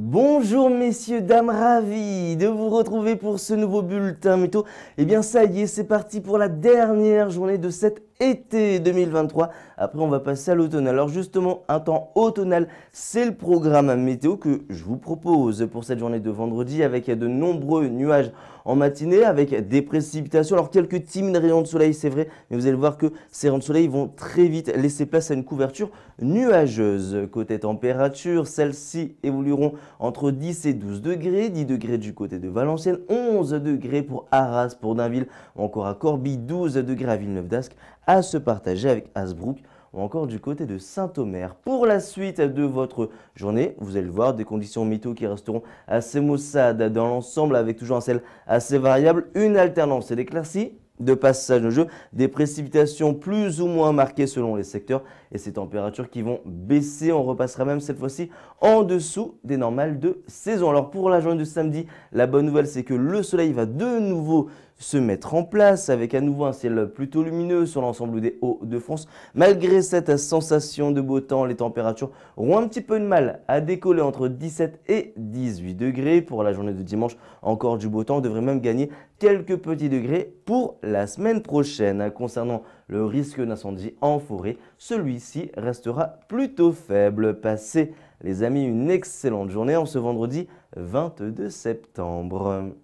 Bonjour messieurs, dames, ravis de vous retrouver pour ce nouveau bulletin métaux. Eh bien ça y est, c'est parti pour la dernière journée de cette été 2023. Après, on va passer à l'automne. Alors justement, un temps automnal, c'est le programme météo que je vous propose pour cette journée de vendredi avec de nombreux nuages en matinée, avec des précipitations. Alors quelques timides rayons de soleil, c'est vrai, mais vous allez voir que ces rayons de soleil vont très vite laisser place à une couverture nuageuse. Côté température, celles-ci évolueront entre 10 et 12 degrés, 10 degrés du côté de Valenciennes, 11 degrés pour Arras, pour Dainville, encore à Corbie, 12 degrés à Villeneuve d'Ascq, à se partager avec Hasbrook ou encore du côté de Saint-Omer. Pour la suite de votre journée, vous allez le voir, des conditions météo qui resteront assez maussades dans l'ensemble avec toujours un ciel assez variable, une alternance et d'éclaircies de passage de jeu, des précipitations plus ou moins marquées selon les secteurs et ces températures qui vont baisser. On repassera même cette fois-ci en dessous des normales de saison. Alors pour la journée de samedi, la bonne nouvelle c'est que le soleil va de nouveau se mettre en place avec à nouveau un ciel plutôt lumineux sur l'ensemble des Hauts-de-France. Malgré cette sensation de beau temps, les températures ont un petit peu de mal à décoller entre 17 et 18 degrés. Pour la journée de dimanche, encore du beau temps. devrait même gagner quelques petits degrés pour la semaine prochaine. Concernant le risque d'incendie en forêt, celui-ci restera plutôt faible. Passez, les amis, une excellente journée en ce vendredi 22 septembre.